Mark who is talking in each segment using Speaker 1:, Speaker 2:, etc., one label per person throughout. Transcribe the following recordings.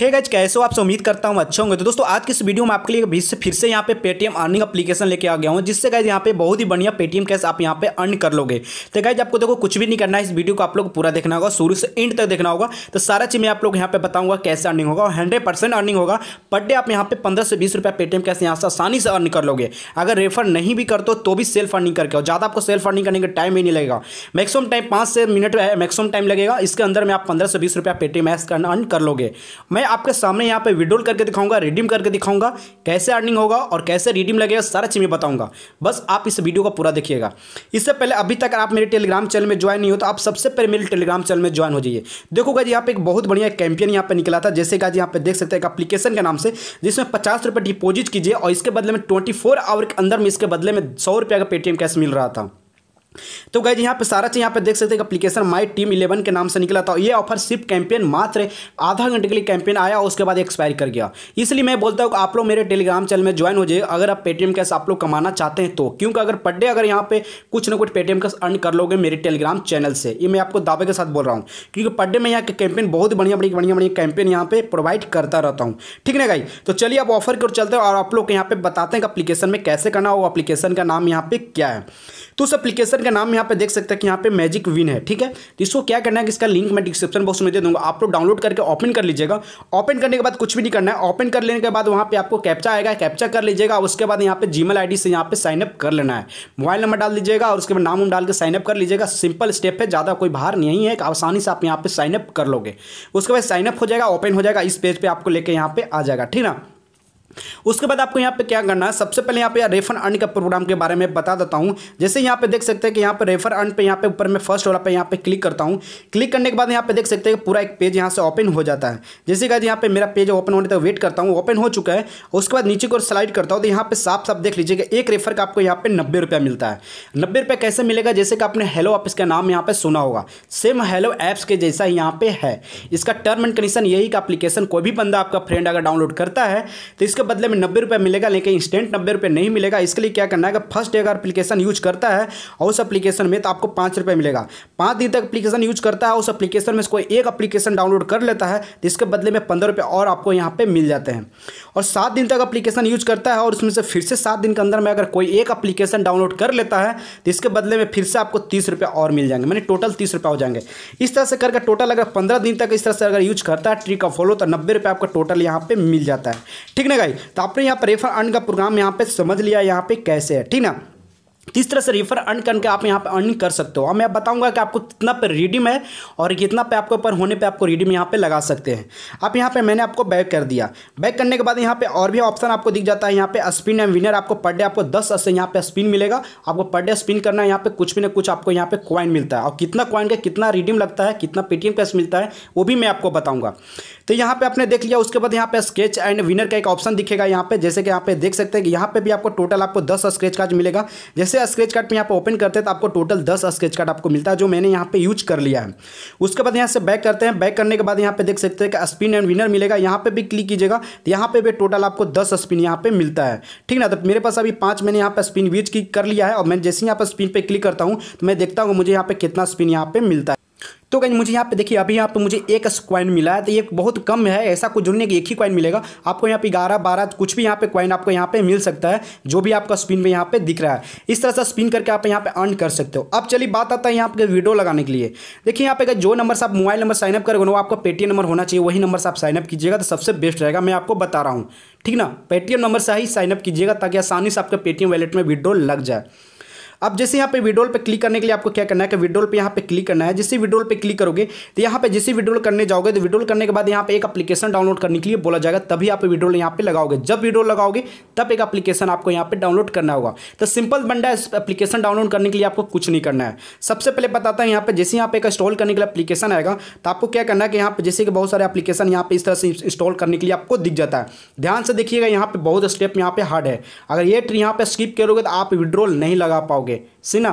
Speaker 1: हे गज कैसे हो आपसे उम्मीद करता हूँ अच्छे होंगे तो दोस्तों आज की इस वीडियो में आपके लिए से फिर से यहाँ पे पेटीएम अर्निंग अपलीकेशन लेके आ गया हूँ जिससे गए यहाँ पे बहुत ही बढ़िया पेटीएम कैश आप यहाँ पे अर्न कर लोगे तो गए आपको देखो कुछ भी नहीं करना है इस वीडियो को आप लोग पूरा देखना होगा शुरू से एंड तक देखना होगा तो सारा चीज़ मैं आप लोग यहाँ पे बताऊँगा कैसे अर्निंग होगा और हंड्रेड अर्निंग होगा पर डे आप यहाँ पे पंद्रह से बीस रुपया पेटीएम कैश यहाँ से आसानी से अर्न कर लोगे अगर रेफर नहीं भी करते तो भी सेल्फ अर्निंग करके हो ज़्यादा आपको सेल्फ अर्निंग करने का टाइम ही नहीं लगेगा मैक्सिमम टाइम पाँच से मिनट मैक्सिमम टाइम लगेगा इसके अंदर में आप पंद्रह से बीस रुपया पेटीएम कैश अर्न कर लोगे मैं आपके सामने यहाँ पे विड्रोल करके दिखाऊंगा रिडीम करके दिखाऊंगा कैसे अर्निंग होगा और कैसे रिडीम लगेगा सारा चीज़ मैं बताऊंगा बस आप इस वीडियो को पूरा देखिएगा इससे पहले अभी तक आप मेरे टेलीग्राम चैनल में ज्वाइन नहीं हो तो आप सबसे पहले मेरे टेलीग्राम चैनल में ज्वाइन हो जाइए देखो गाजी यहाँ पे एक बहुत बढ़िया कैंपियन यहाँ पर निकला था जैसे गाजी यहाँ पर देख सकते हैं एक अपलीकेशन के नाम से जिसमें पचास डिपॉजिट कीजिए और इसके बदले में ट्वेंटी आवर के अंदर में इसके बदले में सौ का पेटीएम कैश मिल रहा था तो गए यहाँ पे सारा चीज़ यहाँ पे देख सकते हैं एप्लीकेशन माई टीम इलेवन के नाम से निकला था ये ऑफर सिर्फ कैंपेन मात्र आधा घंटे के लिए कैंपेन आया और उसके बाद एक्सपायर कर गया इसलिए मैं बोलता हूँ आप लोग मेरे टेलीग्राम चैनल में ज्वाइन हो जाए अगर आप पेटीएम कैश आप लोग कमाना चाहते हैं तो क्योंकि अगर पर डे अगर यहाँ पे कुछ ना कुछ पेटीएम कैश अर्न कर लोगे मेरे टेलीग्राम चैनल से ये मैं आपको दावे के साथ बोल रहा हूँ क्योंकि पर डे में यहाँ के कैंपेन बहुत बढ़िया बढ़िया बढ़िया बढ़िया कैंपेन यहाँ पे प्रोवाइड करता रहता हूँ ठीक है गाई तो चलिए आप ऑफर की ओर चलते हैं और आप लोग यहाँ पे बताते हैं कि अप्लीकेशन में कैसे करना हो अपलीकेशन का नाम यहाँ पे क्या है तो उस एप्लीकेशन का नाम यहाँ पे देख सकते हैं कि यहाँ पे मैजिक विन है ठीक है तो इसको क्या करना है कि इसका लिंक मैं डिस्क्रिप्शन बॉक्स में दे दूंगा आप लोग डाउनलोड करके ओपन कर लीजिएगा ओपन करने के बाद कुछ भी नहीं करना है ओपन कर लेने के बाद वहाँ पर आपको कैप्चा आएगा कैप्चा कर लीजिएगा उसके बाद यहाँ पे जी आई से यहाँ पे साइनअप कर लेना है मोबाइल नंबर डाल दीजिएगा और उसके बाद नाम डाल के साइनअप कर लीजिएगा सिंपल स्टेप है ज़्यादा कोई बाहर नहीं है आसानी से आप यहाँ पर साइनअप कर लोगे उसके बाद साइनअप हो जाएगा ओपन हो जाएगा इस पेज पर आपको लेकर यहाँ पर आ जाएगा ठीक ना उसके बाद आपको यहाँ पे क्या करना है सबसे पहले यहाँ पे रेफर अर्न का प्रोग्राम के बारे में बता देता हूँ जैसे यहाँ पे देख सकते हैं कि यहाँ पे रेफर अर्न पे यहाँ पे ऊपर में फर्स्ट वाला पे यहाँ पे क्लिक करता हूँ क्लिक करने के बाद यहाँ पे देख सकते हैं कि पूरा एक पेज यहाँ से ओपन हो जाता है जैसे कि यहाँ पे मेरा पेज ओपन होने तक वेट करता हूँ ओपन हो चुका है उसके बाद नीचे को स्लाइड करता हूँ तो यहाँ पर साफ साफ देख लीजिएगा एक रेफर का आपको यहाँ पे नब्बे रुपया मिलता है नब्बे कैसे मिलेगा जैसे कि आपने हेलो ऑफिस का नाम यहाँ पर सुना होगा सेम हेलो ऐप्स के जैसा यहाँ पे है इसका टर्म एंड कंडीशन यही का अपलीकेशन कोई भी बंदा आपका फ्रेंड अगर डाउनलोड करता है तो इसका इसके बदले में नब्बे रुपये मिलेगा लेकिन इंस्टेंट नब्बे रुपये नहीं मिलेगा इसके लिए क्या करना है फर्स्ट डे अगर अपलीकेशन यूज करता है उस अपलीकेशन में तो आपको पाँच रुपये मिलेगा पाँच दिन तक अपलीकेशन यूज करता है उस अपलीकेशन में कोई एक अपलीकेशन डाउनलोड कर लेता है तो इसके बदले में पंद्रह रुपये और आपको यहाँ पर मिल जाते हैं और सात दिन तक अपलीकेशन यूज करता है और उसमें से फिर से सात दिन के अंदर में अगर कोई एक अपलीकेशन डाउनलोड कर लेता है तो इसके बदले में फिर से आपको तीस रुपये और मिल जाएंगे मैंने टोटल तीस रुपये हो जाएंगे इस तरह से करके टोटल अगर पंद्रह दिन तक इस तरह से अगर यूज करता है ट्री का फॉलो तो नब्बे रुपये आपका टोटल यहाँ पे मिल जाता है ठीक ना तो आपने यहाँ पर रेफर अर्न का प्रोग्राम यहाँ पे समझ लिया यहाँ पे कैसे है ठीक ना किस तरह से रिफर अर्न करके आप यहाँ पे अर्निंग कर सकते हो और मैं बताऊंगा कि आपको कितना पे रिडीम है और कितना पे आपको ऊपर होने पे आपको रिडीम यहाँ पे लगा सकते हैं आप यहाँ पे मैंने आपको बैक कर दिया बैक करने के बाद यहाँ पे और भी ऑप्शन आपको दिख जाता है यहाँ पे स्पिन एंड विनर आपको पर डे आपको दस से यहाँ पे स्पिन मिलेगा आपको पर डे स्पिन करना है यहाँ पे कुछ भी ना कुछ आपको यहाँ पे क्वाइन मिलता है और कितना क्वाइन का कितना रिडीम लगता है कितना पेटीएम कैश मिलता है वो भी मैं आपको बताऊँगा तो यहाँ पे आपने देख लिया उसके बाद यहाँ पे स्केच एंड विनर का एक ऑप्शन दिखेगा यहाँ पे जैसे कि यहाँ पे देख सकते हैं कि यहाँ पे भी आपको टोटल आपको दस स्केच कार्ड मिलेगा जैसे दूसरे स्क्रेच कार्ड पर यहाँ पर ओपन करते हैं तो आपको टोटल दस स्क्रेच कार्ड आपको मिलता है जो मैंने यहाँ पे यूज कर लिया है उसके बाद यहाँ से बैक करते हैं बैक करने के बाद यहाँ पे देख सकते हैं कि स्पिन एंड विनर मिलेगा यहाँ पे भी क्लिक कीजिएगा तो यहाँ पे भी टोटल आपको दस स्पिन यहाँ पे मिलता है ठीक ना तो मेरे पास अभी पाँच मैंने यहाँ पर स्पिन यूज की कर लिया है और मैं जैसे यहाँ पर स्पिन पर क्लिक करता हूँ तो मैं देखता हूँ मुझे यहाँ पर कितना स्पिन यहाँ पर मिलता है तो कहीं मुझे यहाँ पे देखिए अभी यहाँ पे मुझे एक क्वाइन मिला है तो ये बहुत कम है ऐसा कुछ जुड़ने की एक ही क्वाइन मिलेगा आपको यहाँ पे ग्यारह बारह कुछ भी यहाँ पे क्वाइन आपको यहाँ पे मिल सकता है जो भी आपका स्पिन में यहाँ पे दिख रहा है इस तरह से स्पिन करके आप यहाँ पे अर्न कर सकते हो अब चलिए बात आता है यहाँ पे वीडियो लगाने के लिए देखिए यहाँ पे जो नंबर से आप मोबाइल नंबर साइनअप करोगे वो आपका पेटीएम नंबर होना चाहिए वही नंबर से आप साइनअप कीजिएगा तो सबसे बेस्ट रहेगा मैं आपको बता रहा हूँ ठीक ना पेटीएम नंबर से ही साइनअप कीजिएगा ताकि आसानी से आपके पेटीएम वैलेट में विड्रो लग जाए अब जैसे यहाँ पे विड्रोल पे क्लिक करने के लिए आपको क्या करना है कि विड्रोल पे यहाँ पे क्लिक करना है जिससे विड्रोल पे क्लिक करोगे तो यहाँ पे जिससे विड्रोल करने जाओगे तो विड्रोल करने के बाद यहाँ पे एक अपलीकेशन डाउनलोड करने के लिए बोला जाएगा तभी आप विड्रोल यहाँ पे लगाओगे जब विड्रोल लगाओगे तब एक अपलीकेशन आपको यहाँ पे डाउनलोड करना होगा तो सिंपल बंडा इस अपलीकेशन डाउनलोड करने के लिए आपको कुछ नहीं करना है सबसे पहले बताता है यहाँ पे जैसे यहाँ पे इंस्टॉल करने के लिए अपलीकेशन आएगा तो आपको क्या करना है कि यहाँ पे जैसे कि बहुत सारे अपलीकेशन यहाँ पे इस तरह से इंस्टॉल करने के लिए आपको दिख जाता है ध्यान से देखिएगा यहाँ पे बहुत स्टेप यहाँ पे हार्ड है अगर ये ट्री यहाँ पे स्किप करोगे तो आप विड्रोल नहीं लगा पाओगे सिना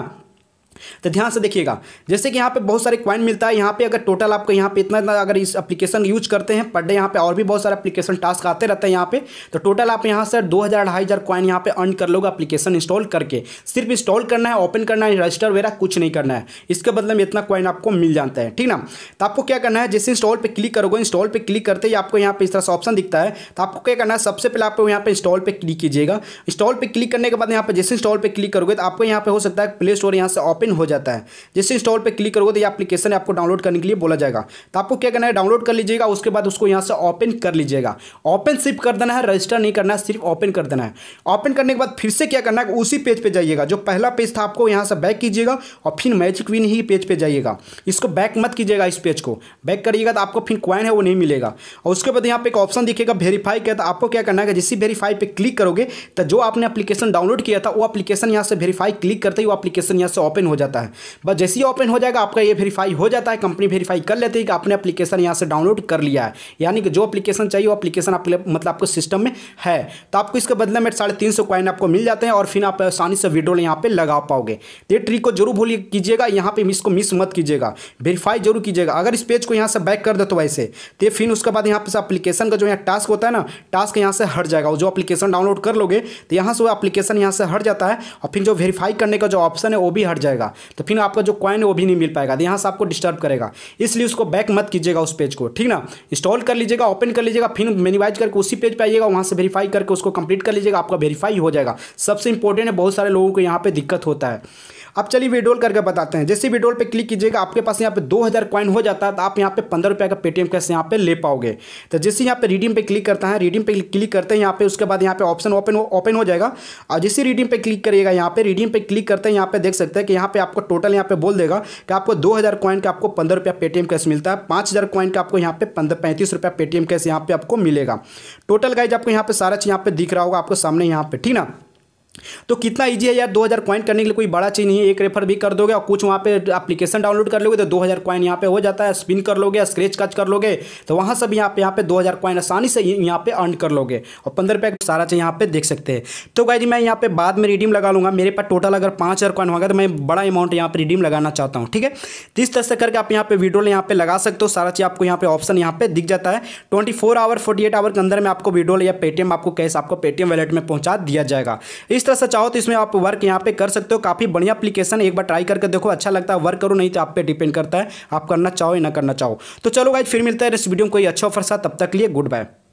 Speaker 1: तो ध्यान से देखिएगा जैसे कि यहाँ पे बहुत सारे क्वाइन मिलता है यहाँ पे अगर टोटल आपको यहाँ पे इतना इतना अगर इस एप्लीकेशन यूज करते हैं पर डे यहाँ पे और भी बहुत सारे एप्लीकेशन टास्क आते रहते हैं यहाँ पे तो टोटल आप यहाँ से दो हज़ार ढाई हज़ार क्वाइन यहाँ पे अर्न कर लोगे एप्लीकेशन इंस्टॉल करके सिर्फ इंस्टॉल करना है ओपन करना है रजिस्टर वगैरह कुछ नहीं करना है इसके बदले में इतना क्वाइन आपको मिल जाता है ठीक ना तो आपको क्या करना है जैसे इंस्टॉल पर क्लिक करोगे इंस्टॉल पर क्लिक करते ही आपको यहाँ पे इस तरह से ऑप्शन दिखता है तो आपको क्या करना है सबसे पहले आपको यहाँ पर इंस्टॉल पर क्लिक कीजिएगा इंस्टॉल पर क्लिक करने के बाद यहाँ पर जैसे इंस्टॉल पर क्लिक करोगे तो आपको यहाँ पर हो सकता है प्ले स्टोर यहाँ से ओपन ओपन हो जाता है जैसे इंस्टॉल पर क्लिक करोगे तो ये एप्लीकेशन आपको डाउनलोड करने के लिए बोला जाएगा तो आपको क्या करना है डाउनलोड कर लीजिएगा उसके बाद उसको यहाँ से ओपन कर लीजिएगा ओपन सिर्फ कर देना है रजिस्टर नहीं करना है सिर्फ ओपन कर देना है ओपन करने के बाद फिर से क्या करना है उसी पेज पर जाइएगा जो पहला पेज था आपको यहाँ से बैक कीजिएगा और फिर मैजिक विन ही पेज पर जाइएगा इसको बैक मत कीजिएगा इस पेज को बैक करिएगा तो आपको फिर क्वाइन है वो नहीं मिलेगा और उसके बाद यहाँ पर एक ऑप्शन दिखेगा वेरीफाई का तो आपको क्या करना है जिस वेरीफाई पर क्लिक करोगे तो जो आपने एप्लीकेशन डाउनलोड किया था वो एप्लीकेशन यहाँ से वेरीफाई क्लिक करते ही वो एप्लीकेशन यहाँ से ओपन हो जाता है बस जैसे ही ओपन हो जाएगा आपका ये वेरीफाई हो जाता है कंपनी वेरीफाई कर लेती है कि आपने अपलीकेशन यहाँ से डाउनलोड कर लिया है यानी कि जो अपलीकेशन चाहिए वो अपलीकेशन मतलब, मतलब आपके मतलब आपको सिस्टम में है तो आपको इसके बदले में साढ़े तीन सौ आपको मिल जाते हैं और फिर आप आसानी से विड्रोल यहाँ पर लगा पाओगे तो ये ट्रिक को जरूर भूल कीजिएगा यहाँ पर इसको मिस मत कीजिएगा वेरीफाई जरूर कीजिएगा अगर इस पेज को यहाँ से बैक कर दे तो वैसे तो फिर उसके बाद यहाँ पर अपलीकेशन का जो यहाँ टास्क होता है ना टास्क यहाँ से हट जाएगा जो अपलीकेशन डाउनलोड कर लोगे तो यहाँ से वो अपलीकेशन यहाँ से हट जाता है और फिर जो वेरीफाई करने का जो ऑप्शन है वो भी हट जाएगा जाएगा तो फिर आपका जो कॉइन है वो भी नहीं मिल पाएगा तो यहाँ से आपको डिस्टर्ब करेगा इसलिए उसको बैक मत कीजिएगा उस पेज को ठीक ना इंस्टॉल कर लीजिएगा ओपन कर लीजिएगा फिर मेनिवाइज करके उसी पेज पर आइएगा वहाँ से वेरीफाई करके उसको कंप्लीट कर लीजिएगा आपका वेरीफाई हो जाएगा सबसे इंपॉर्टेंट है बहुत सारे लोगों को यहाँ पर दिक्कत होता है अब चलिए विड्रोल करके बताते हैं जैसे विड्रोल पे क्लिक कीजिएगा आपके पास यहाँ पे दो हज़ार कॉइन हो जाता है तो आप यहाँ पे पंद्रह रुपये का पेटीएम कैसे यहाँ पे ले पाओगे तो जैसे यहाँ पे रिडीम पे क्लिक करता है रिडीम पे क्लिक करते हैं यहाँ पे उसके बाद यहाँ पे ऑप्शन ओपन ओपन हो जाएगा और जैसे रिडीम पे क्लिक करिएगा यहाँ पे रिडीम पे क्लिक करते हैं यहाँ पे देख सकते हैं कि यहाँ पे आपको टोटल यहाँ पे बोल देगा कि आपको दो हज़ार कॉइन का आपको पंद्रह रुपया पेटीएम कैश मिलता है पाँच हज़ार कॉइन का आपको यहाँ पे पंद्रह पैंतीस रुपया पेटीएम कैश यहाँ पे आपको मिलेगा टोटल गाइज आपको यहाँ पे सारा चीज़ यहाँ पे दिख रहा होगा आपको सामने यहाँ पे ठीक ना तो कितना इजी है यार 2000 क्वाइन करने के लिए कोई बड़ा चीज़ नहीं है एक रेफर भी कर दोगे और कुछ वहाँ पे एप्लीकेशन डाउनलोड कर लोगे तो 2000 कॉइन यहाँ पे हो जाता है स्पिन कर लोगे स्क्रेच कच कर लोगे तो वहाँ भी यहाँ पे यहाँ पे 2000 कॉइन आसानी से यहाँ पे अर्न कर लोगे और पंद्रह रुपये सारा चीज़ यहाँ पे देख सकते हैं तो भाई जी मैं यहाँ पे बाद में रिडीम लगा लूँगा मेरे पास टोटल अगर पाँच हज़ार क्वाइन होगा तो मैं बड़ा अमाउंट यहाँ पर रिडीम लगाना चाहता हूँ ठीक है तो इस तरह से करके आप यहाँ पे वीडियो यहाँ पे लगा सकते हो सारा चीज़ आपको यहाँ पे ऑप्शन यहाँ पे दिख जाता है twenty four hour forty eight hour के अंदर में आपको वीडियो या पेटीएम आपको कैश आपको पेटीएम वैलेट में पहुँचा दिया जाएगा इस तरह से चाहो तो इसमें आप वर्क यहाँ पे कर सकते हो काफ़ी बढ़िया एप्लीकेशन एक बार ट्राई करके देखो अच्छा लगता है वर्क करो नहीं तो आप पे डिपेंड करता है आप करना चाहो या ना करना चाहो तो चलो गाइज फिर मिलता है इस वीडियो में कोई अच्छा ऑफर साथ तब तक लिए गुड बाय